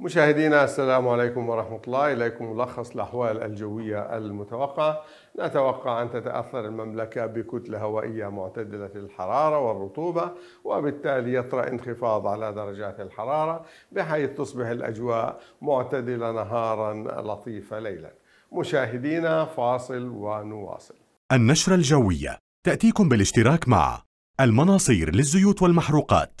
مشاهدينا السلام عليكم ورحمة الله إليكم ملخص الأحوال الجوية المتوقعة نتوقع أن تتأثر المملكة بكتلة هوائية معتدلة الحرارة والرطوبة وبالتالي يطرأ انخفاض على درجات الحرارة بحيث تصبح الأجواء معتدلة نهارا لطيفة ليلا مشاهدينا فاصل ونواصل النشرة الجوية تأتيكم بالاشتراك مع المناصير للزيوت والمحروقات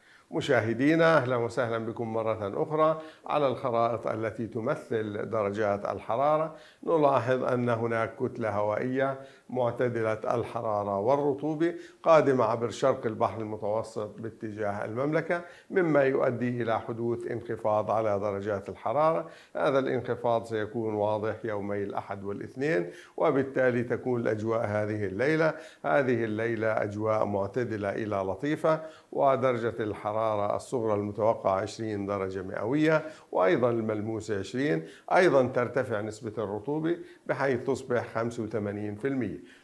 مشاهدينا اهلا وسهلا بكم مره اخرى على الخرائط التي تمثل درجات الحراره نلاحظ ان هناك كتله هوائيه معتدله الحراره والرطوبه قادمه عبر شرق البحر المتوسط باتجاه المملكه مما يؤدي الى حدوث انخفاض على درجات الحراره هذا الانخفاض سيكون واضح يومي الاحد والاثنين وبالتالي تكون الاجواء هذه الليله هذه الليله اجواء معتدله الى لطيفه ودرجه الحراره الحرارة الصغرى المتوقعة 20 درجة مئوية وأيضا الملموسة 20 أيضا ترتفع نسبة الرطوبة بحيث تصبح 85%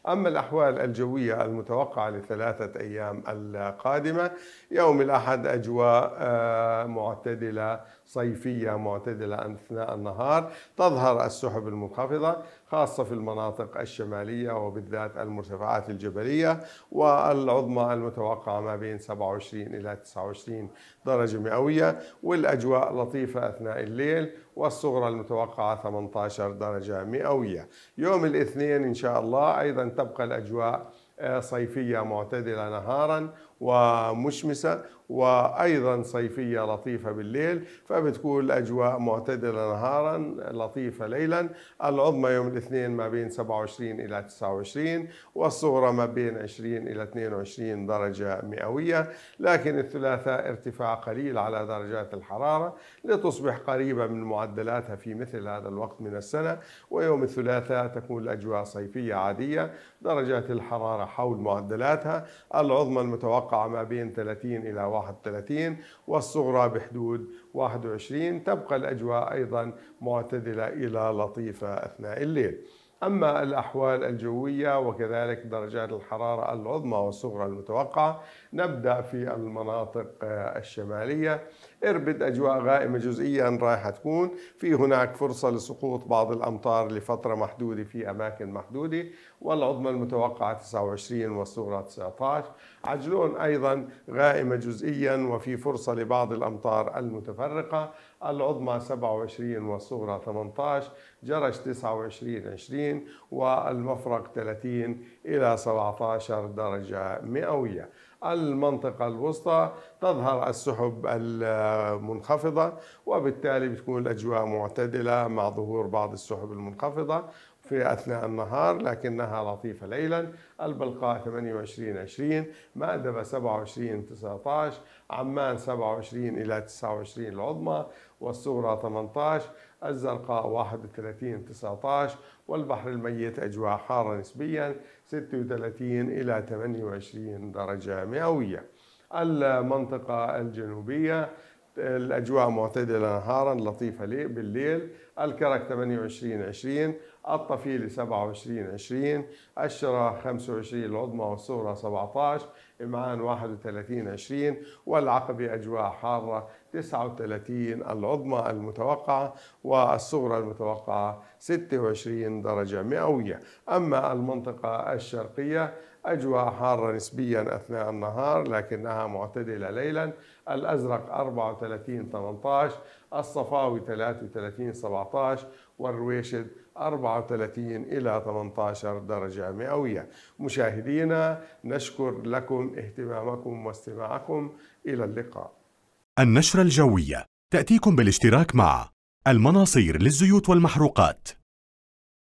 أما الأحوال الجوية المتوقعة لثلاثة أيام القادمة يوم الأحد أجواء آه، معتدلة صيفية معتدلة أثناء النهار تظهر السحب المنخفضة خاصة في المناطق الشمالية وبالذات المرتفعات الجبلية والعظمى المتوقعة ما بين 27 إلى 29 درجة مئوية والأجواء لطيفة أثناء الليل والصغرى المتوقعة 18 درجة مئوية يوم الاثنين إن شاء الله أيضا تبقى الأجواء آه، صيفية معتدلة نهارا ومشمسة وأيضا صيفية لطيفة بالليل فبتكون الأجواء معتدلة نهارا لطيفة ليلا العظمى يوم الاثنين ما بين 27 إلى 29 والصغرى ما بين 20 إلى 22 درجة مئوية لكن الثلاثاء ارتفاع قليل على درجات الحرارة لتصبح قريبة من معدلاتها في مثل هذا الوقت من السنة ويوم الثلاثاء تكون الأجواء صيفية عادية درجات الحرارة حول معدلاتها العظمى المتوقع تتوقع ما بين 30 إلى 31 والصغرى بحدود 21 تبقى الأجواء أيضا معتدلة إلى لطيفة أثناء الليل أما الأحوال الجوية وكذلك درجات الحرارة العظمى والصغرى المتوقعة نبدأ في المناطق آه، الشمالية إربد أجواء غائمة جزئيا رايحة تكون في هناك فرصة لسقوط بعض الأمطار لفترة محدودة في أماكن محدودة والعظمى المتوقعة 29 والصغرى 19 عجلون أيضا غائمة جزئيا وفي فرصة لبعض الأمطار المتفرقة العظمى 27 والصغرى 18 جرش 29 20 والمفرق 30 إلى 17 درجة مئوية المنطقة الوسطى تظهر السحب المنخفضة وبالتالي بتكون الأجواء معتدلة مع ظهور بعض السحب المنخفضة في أثناء النهار لكنها لطيفة ليلا البلقاء 28 20 مأدبة 27 19 عمان 27 إلى 29 العظمى والصغرى 18 الزرقاء 31 19 والبحر الميت أجواء حارة نسبيا 36 إلى 28 درجة مئوية المنطقة الجنوبية الاجواء معتدله نهارا لطيفه بالليل الكرك 28 20 الطفيل 27 20 الشرا 25 العظمى والصغرى 17 إمعان 31 20 والعقبة أجواء حارة 39 العظمى المتوقعة والصغرى المتوقعة 26 درجة مئوية أما المنطقة الشرقية أجواء حارة نسبيا أثناء النهار لكنها معتدلة ليلا الأزرق 34 18 الصفاوي 33 17 والرويشد 34 إلى 18 درجة مئوية مشاهدينا نشكر لكم اهتمامكم واستماعكم إلى اللقاء النشرة الجوية تأتيكم بالاشتراك مع المناصير للزيوت والمحروقات